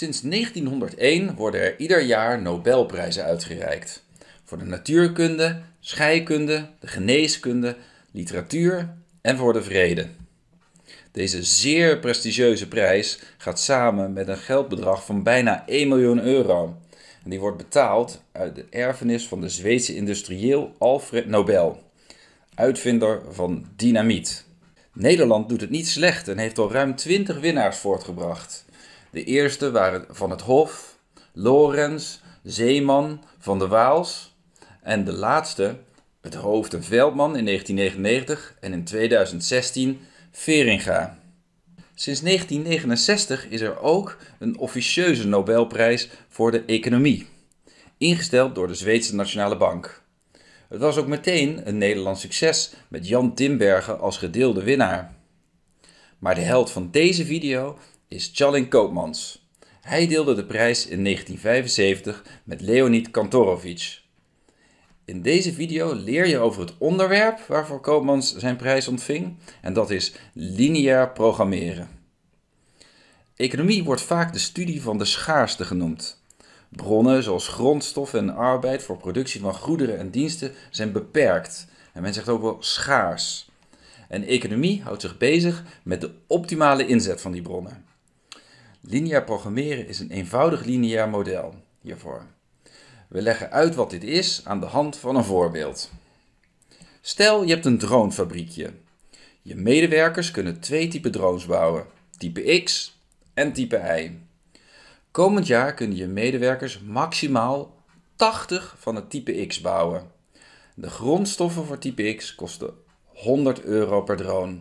Sinds 1901 worden er ieder jaar Nobelprijzen uitgereikt. Voor de natuurkunde, scheikunde, de geneeskunde, literatuur en voor de vrede. Deze zeer prestigieuze prijs gaat samen met een geldbedrag van bijna 1 miljoen euro. En die wordt betaald uit de erfenis van de Zweedse industrieel Alfred Nobel, uitvinder van dynamiet. Nederland doet het niet slecht en heeft al ruim 20 winnaars voortgebracht. De eerste waren van het Hof, Lorenz, Zeeman, Van der Waals. En de laatste, het Hoofd en Veldman in 1999 en in 2016 Veringa. Sinds 1969 is er ook een officieuze Nobelprijs voor de economie, ingesteld door de Zweedse Nationale Bank. Het was ook meteen een Nederlands succes met Jan Timbergen als gedeelde winnaar. Maar de held van deze video is Chalin Koopmans. Hij deelde de prijs in 1975 met Leonid Kantorovic. In deze video leer je over het onderwerp waarvoor Koopmans zijn prijs ontving en dat is lineair programmeren. Economie wordt vaak de studie van de schaarste genoemd. Bronnen zoals grondstoffen en arbeid voor productie van goederen en diensten zijn beperkt en men zegt ook wel schaars. En economie houdt zich bezig met de optimale inzet van die bronnen. Lineair programmeren is een eenvoudig lineair model hiervoor. We leggen uit wat dit is aan de hand van een voorbeeld. Stel je hebt een dronefabriekje. Je medewerkers kunnen twee typen drones bouwen, type X en type Y. Komend jaar kunnen je medewerkers maximaal 80 van het type X bouwen. De grondstoffen voor type X kosten 100 euro per drone.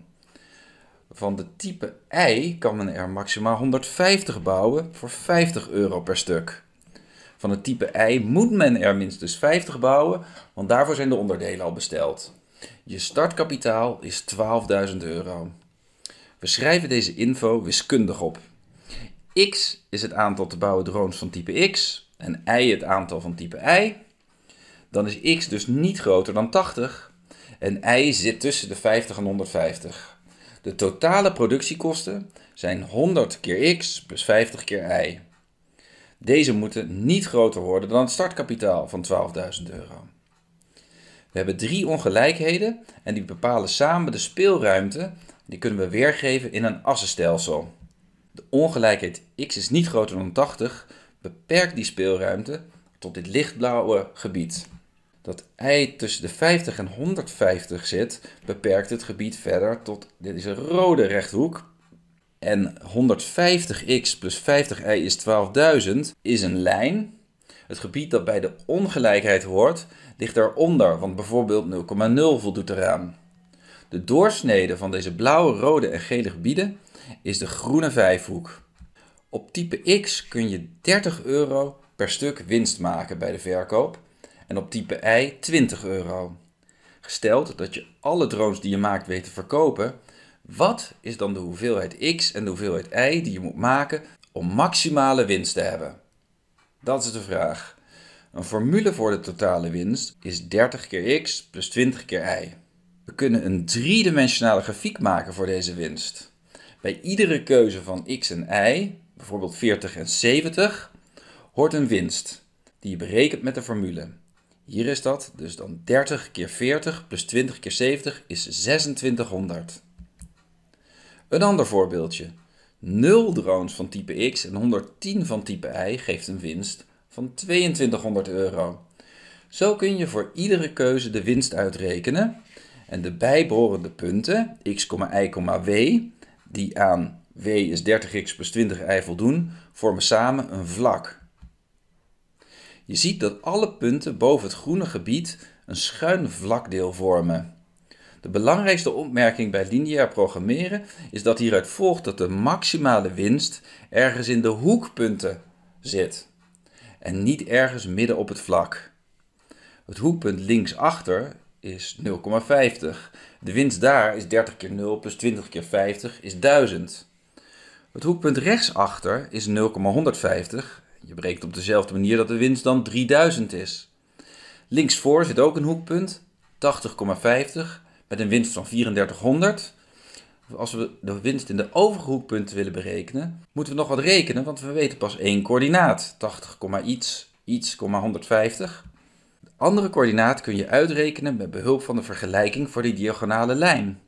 Van de type I kan men er maximaal 150 bouwen voor 50 euro per stuk. Van het type I moet men er minstens 50 bouwen, want daarvoor zijn de onderdelen al besteld. Je startkapitaal is 12.000 euro. We schrijven deze info wiskundig op. X is het aantal te bouwen drones van type X en Y het aantal van type I. Dan is X dus niet groter dan 80 en Y zit tussen de 50 en 150. De totale productiekosten zijn 100 keer x plus 50 keer y. Deze moeten niet groter worden dan het startkapitaal van 12.000 euro. We hebben drie ongelijkheden en die bepalen samen de speelruimte. Die kunnen we weergeven in een assenstelsel. De ongelijkheid x is niet groter dan 80 beperkt die speelruimte tot dit lichtblauwe gebied dat y tussen de 50 en 150 zit, beperkt het gebied verder tot, dit is een rode rechthoek. En 150x plus 50i is 12.000 is een lijn. Het gebied dat bij de ongelijkheid hoort, ligt daaronder, want bijvoorbeeld 0,0 voldoet eraan. De doorsnede van deze blauwe, rode en gele gebieden is de groene vijfhoek. Op type X kun je 30 euro per stuk winst maken bij de verkoop en op type I 20 euro. Gesteld dat je alle drones die je maakt weet te verkopen, wat is dan de hoeveelheid X en de hoeveelheid Y die je moet maken om maximale winst te hebben? Dat is de vraag. Een formule voor de totale winst is 30 keer X plus 20 keer Y. We kunnen een driedimensionale grafiek maken voor deze winst. Bij iedere keuze van X en Y, bijvoorbeeld 40 en 70, hoort een winst die je berekent met de formule. Hier is dat, dus dan 30 keer 40 plus 20 keer 70 is 2600. Een ander voorbeeldje. 0 drones van type X en 110 van type Y geeft een winst van 2200 euro. Zo kun je voor iedere keuze de winst uitrekenen en de bijbehorende punten, x, y, w, die aan w is 30x plus 20y voldoen, vormen samen een vlak. Je ziet dat alle punten boven het groene gebied een schuin vlakdeel vormen. De belangrijkste opmerking bij lineair programmeren is dat hieruit volgt dat de maximale winst ergens in de hoekpunten zit en niet ergens midden op het vlak. Het hoekpunt linksachter is 0,50. De winst daar is 30 keer 0 plus 20 keer 50 is 1000. Het hoekpunt rechtsachter is 0,150 je berekent op dezelfde manier dat de winst dan 3000 is. Linksvoor zit ook een hoekpunt, 80,50 met een winst van 3400. Als we de winst in de overige hoekpunten willen berekenen, moeten we nog wat rekenen, want we weten pas één coördinaat, 80, iets, iets, 150. De andere coördinaat kun je uitrekenen met behulp van de vergelijking voor die diagonale lijn.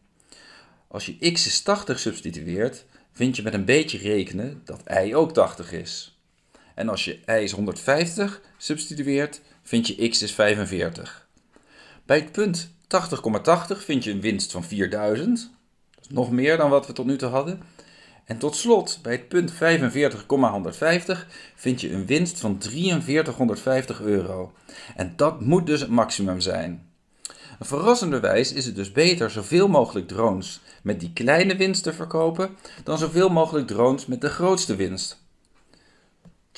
Als je x is 80 substitueert, vind je met een beetje rekenen dat y ook 80 is. En als je y is 150 substitueert, vind je x is 45. Bij het punt 80,80 vind je een winst van 4000. Dat is nog meer dan wat we tot nu toe hadden. En tot slot, bij het punt 45,150 vind je een winst van 4350 euro. En dat moet dus het maximum zijn. Verrassenderwijs is het dus beter zoveel mogelijk drones met die kleine winst te verkopen dan zoveel mogelijk drones met de grootste winst.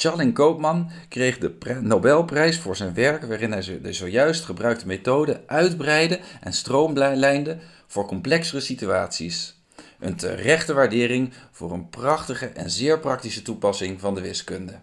Charling Koopman kreeg de Nobelprijs voor zijn werk waarin hij de zojuist gebruikte methode uitbreidde en stroomlijnde voor complexere situaties. Een terechte waardering voor een prachtige en zeer praktische toepassing van de wiskunde.